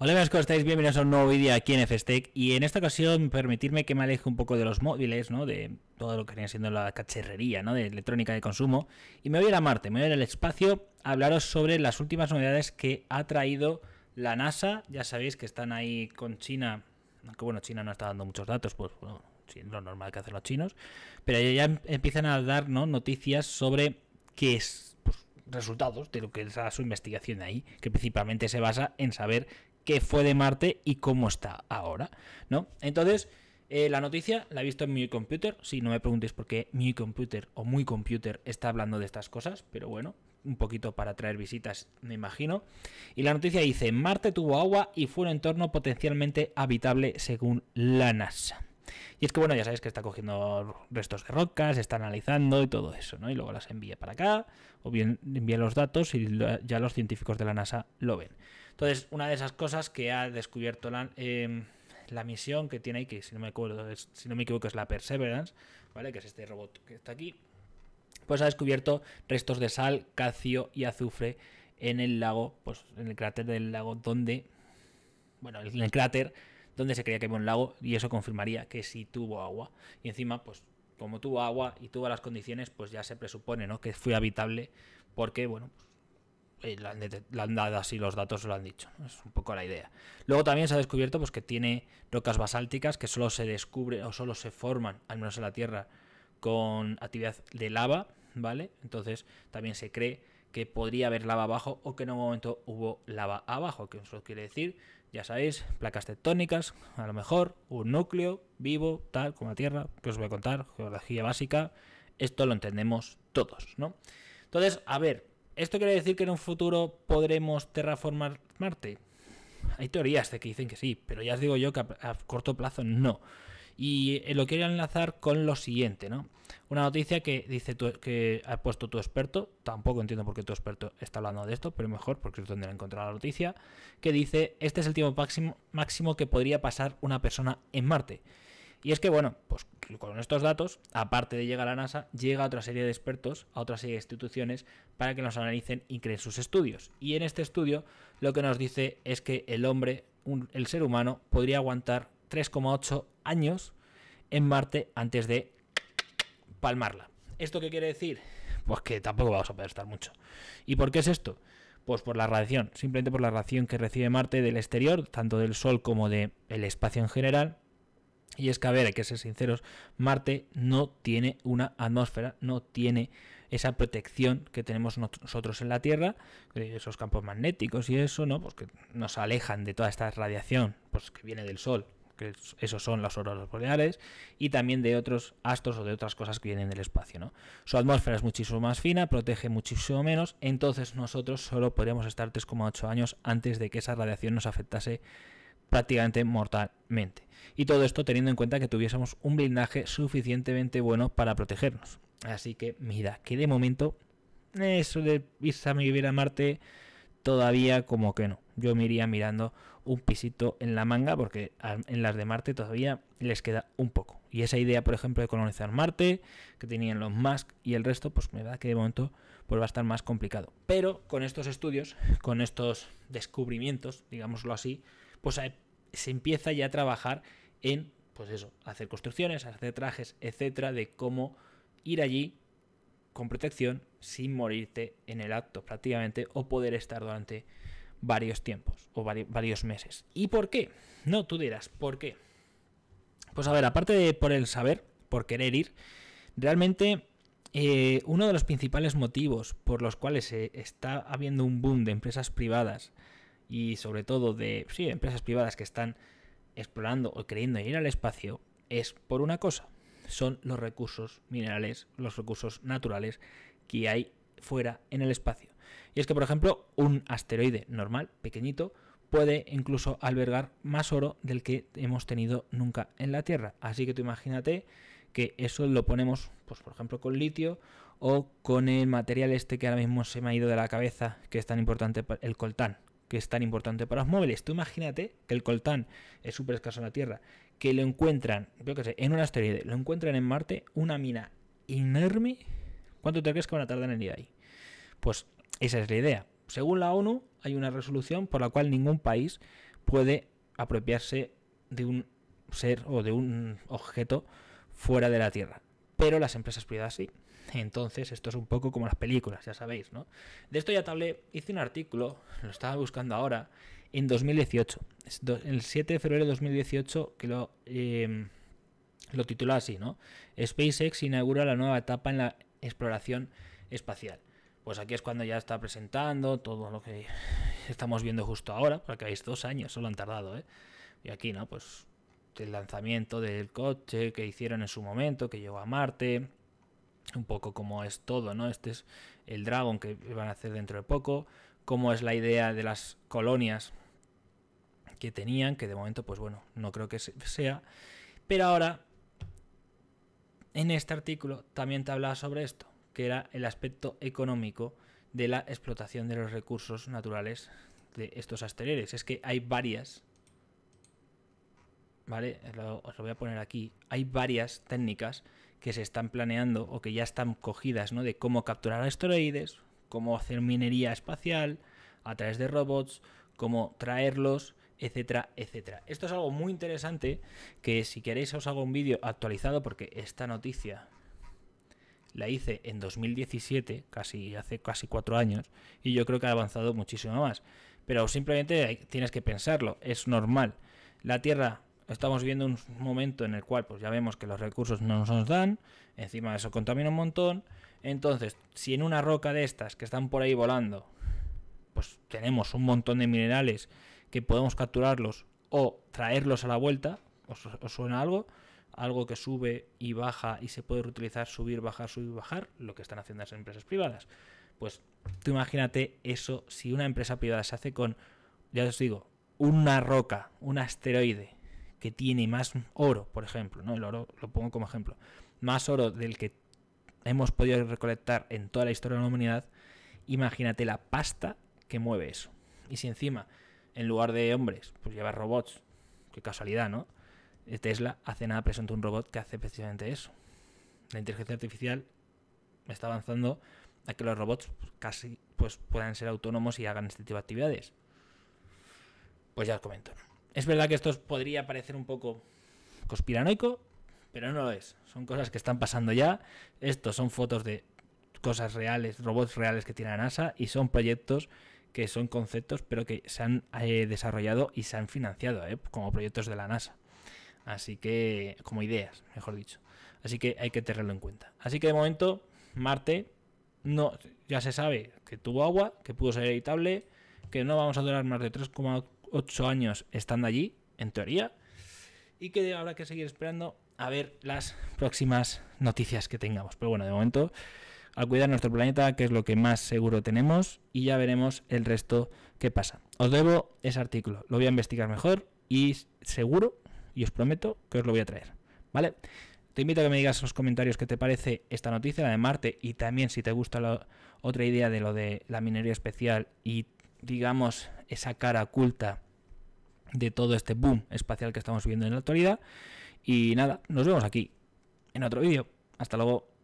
Hola amigos, ¿cómo estáis? Bienvenidos a un nuevo vídeo aquí en FSTEC. y en esta ocasión permitirme que me aleje un poco de los móviles, ¿no? De todo lo que viene siendo la cacharrería, ¿no? De electrónica de consumo y me voy a ir a Marte, me voy a ir al espacio a hablaros sobre las últimas novedades que ha traído la NASA. Ya sabéis que están ahí con China, aunque bueno, China no está dando muchos datos, pues bueno, sí, lo normal que hacen los chinos, pero ya em, empiezan a dar, ¿no? Noticias sobre qué es pues, resultados de lo que es su investigación de ahí, que principalmente se basa en saber qué fue de Marte y cómo está ahora, ¿no? Entonces, eh, la noticia la he visto en mi computer. Si no me preguntéis por qué mi computer o muy computer está hablando de estas cosas, pero bueno, un poquito para traer visitas, me imagino. Y la noticia dice, Marte tuvo agua y fue un entorno potencialmente habitable según la NASA. Y es que bueno, ya sabéis que está cogiendo restos de rocas, está analizando y todo eso, ¿no? Y luego las envía para acá, o bien envía los datos y ya los científicos de la NASA lo ven. Entonces, una de esas cosas que ha descubierto em, la, misión que tiene ahí, que si no me acuerdo, si no me equivoco, es la Perseverance, ¿vale? Que es este robot que está aquí. Pues ha descubierto restos de sal, calcio y azufre en el lago, pues en el cráter del lago donde. Bueno, en el cráter donde se creía que había un lago, y eso confirmaría que sí tuvo agua. Y encima, pues, como tuvo agua y tuvo las condiciones, pues ya se presupone, ¿no? Que fue habitable, porque, bueno, eh, la han, dado así los datos, lo han dicho. Es un poco la idea. Luego también se ha descubierto pues, que tiene rocas basálticas que solo se descubren o solo se forman, al menos en la Tierra, con actividad de lava, ¿vale? Entonces también se cree que podría haber lava abajo o que en un momento hubo lava abajo, que eso quiere decir, ya sabéis, placas tectónicas, a lo mejor un núcleo vivo, tal, como la Tierra, que os voy a contar, geología básica, esto lo entendemos todos, ¿no? Entonces, a ver, ¿Esto quiere decir que en un futuro podremos terraformar Marte? Hay teorías de que dicen que sí, pero ya os digo yo que a, corto plazo no. Y eh, lo quiero enlazar con lo siguiente, ¿no? Una noticia que dice que ha puesto tu experto, tampoco entiendo por qué tu experto está hablando de esto, pero mejor porque es donde he encontrado la noticia, que dice, este es el tiempo máximo que podría pasar una persona en Marte. Y es que, bueno, pues con estos datos, aparte de llegar a la NASA, llega otra serie de expertos, a otra serie de instituciones, para que nos analicen y creen sus estudios. Y en este estudio lo que nos dice es que el hombre, el ser humano, podría aguantar 3,8 años en Marte antes de palmarla. ¿Esto qué quiere decir? Pues que tampoco vamos a poder estar mucho. ¿Y por qué es esto? Pues por la radiación, simplemente por la radiación que recibe Marte del exterior, tanto del Sol como del el espacio en general, y es que, a ver, hay que ser sinceros, Marte no tiene una atmósfera, no tiene esa protección que tenemos nosotros en la Tierra, esos campos magnéticos y eso, ¿no? Pues que nos alejan de toda esta radiación pues, que viene del Sol, que esos son las auroras boreales, y también de otros astros o de otras cosas que vienen del espacio. ¿no? Su atmósfera es muchísimo más fina, protege muchísimo menos, entonces nosotros solo podríamos estar 3,8 años antes de que esa radiación nos afectase prácticamente mortalmente. Y todo esto teniendo en cuenta que tuviésemos un blindaje suficientemente bueno para protegernos. Así que mira, que de momento eso de irse a vivir a Marte todavía como que no. Yo me iría mirando un pisito en la manga porque en las de Marte todavía les queda un poco. Y esa idea, por ejemplo, de colonizar Marte, que tenían los Musk y el resto, pues me da que de momento pues va a estar más complicado. Pero con estos estudios, con estos descubrimientos, digámoslo así, pues se empieza ya a trabajar en, pues eso, hacer construcciones, hacer trajes, etcétera, de cómo ir allí con protección sin morirte en el acto prácticamente o poder estar durante varios tiempos o varios meses. ¿Y por qué? No, tú dirás, ¿por qué? Pues a ver, aparte de por el saber, por querer ir, realmente eh, uno de los principales motivos por los cuales se eh, está habiendo un boom de empresas privadas y sobre todo de empresas privadas que están explorando o creyendo ir al espacio es por una cosa, son los recursos minerales, los recursos naturales que hay fuera en el espacio. Y es que, por ejemplo, un asteroide normal, pequeñito, puede incluso albergar más oro del que hemos tenido nunca en la Tierra. Así que tú imagínate que eso lo ponemos, pues por ejemplo, con litio o con el material este que ahora mismo se me ha ido de la cabeza, que es tan importante, el coltán que es tan importante para los móviles. Tú imagínate que el coltán es súper escaso en la Tierra, que lo encuentran, yo qué sé, en un asteroide, lo encuentran en Marte, una mina inerme, ¿Cuánto te crees que van a tardar en ir ahí? Pues esa es la idea. Según la ONU, hay una resolución por la cual ningún país puede apropiarse de un ser o de un objeto fuera de la Tierra pero las empresas privadas sí. Entonces, esto es un poco como las películas, ya sabéis, ¿no? De esto ya te hablé, hice un artículo, lo estaba buscando ahora, en 2018, el 7 de febrero de 2018, que lo, em, lo tituló así, ¿no? SpaceX inaugura la nueva etapa en la exploración espacial. Pues aquí es cuando ya está presentando todo lo que estamos viendo justo ahora, porque veis dos años, solo han tardado, ¿eh? Y aquí, ¿no? Pues el lanzamiento del coche que hicieron en su momento, que llegó a Marte, un poco como es todo, ¿no? Este es el dragón que van a hacer dentro de poco, cómo es la idea de las colonias que tenían, que de momento, pues bueno, no creo que sea. Pero ahora, en este artículo también te hablaba sobre esto, que era el aspecto económico de la explotación de los recursos naturales de estos asteroides. Es que hay varias os lo voy a poner aquí. Hay varias técnicas que se están planeando o que ya están cogidas, ¿no? De cómo capturar asteroides, cómo hacer minería espacial a través de robots, cómo traerlos, etcétera, etcétera. Esto es algo muy interesante que si queréis os hago un vídeo actualizado porque esta noticia la hice en 2017, casi hace casi cuatro años, y yo creo que ha avanzado muchísimo más. Pero simplemente tienes que pensarlo, es normal. La Tierra estamos viendo un momento en el cual pues ya vemos que los recursos no nos dan, encima de eso contamina un montón, entonces si en una roca de estas que están por ahí volando, pues tenemos un montón de minerales que podemos capturarlos o traerlos a la vuelta, ¿os, suena algo? Algo que sube y baja y se puede reutilizar, subir, bajar, subir, bajar, lo que están haciendo las empresas privadas. Pues tú imagínate eso si una empresa privada se hace con, ya os digo, una roca, un asteroide, que tiene más oro, por ejemplo, ¿no? El oro lo pongo como ejemplo. Más oro del que hemos podido recolectar en toda la historia de la humanidad. Imagínate la pasta que mueve eso. Y si encima, en lugar de hombres, pues lleva robots. Qué casualidad, ¿no? Eh, Tesla hace nada presenta un robot que hace precisamente eso. La inteligencia artificial está avanzando a que los robots pues, casi pues, puedan ser autónomos y hagan este tipo de actividades. Pues ya os comento. Es verdad que esto podría parecer un poco conspiranoico, pero no lo es. Son cosas que están pasando ya. Estos son fotos de cosas reales, robots reales que tiene la NASA y son proyectos que son conceptos, pero que se han eh, desarrollado y se han financiado eh, como proyectos de la NASA. Así que, como ideas, mejor dicho. Así que hay que tenerlo en cuenta. Así que de momento, Marte, no, ya se sabe que tuvo agua, que pudo ser habitable, que no vamos a durar más de 3,8 8 años estando allí, en teoría, y que habrá que seguir esperando a ver las próximas noticias que tengamos. Pero bueno, de momento, al cuidar nuestro planeta, que es lo que más seguro tenemos, y ya veremos el resto que pasa. Os debo ese artículo, lo voy a investigar mejor y seguro, y os prometo que os lo voy a traer. ¿Vale? Te invito a que me digas en los comentarios qué te parece esta noticia, la de Marte, y también si te gusta la otra idea de lo de la minería especial y digamos, esa cara oculta de todo este boom espacial que estamos viendo en la actualidad. Y nada, nos vemos aquí en otro vídeo. Hasta luego.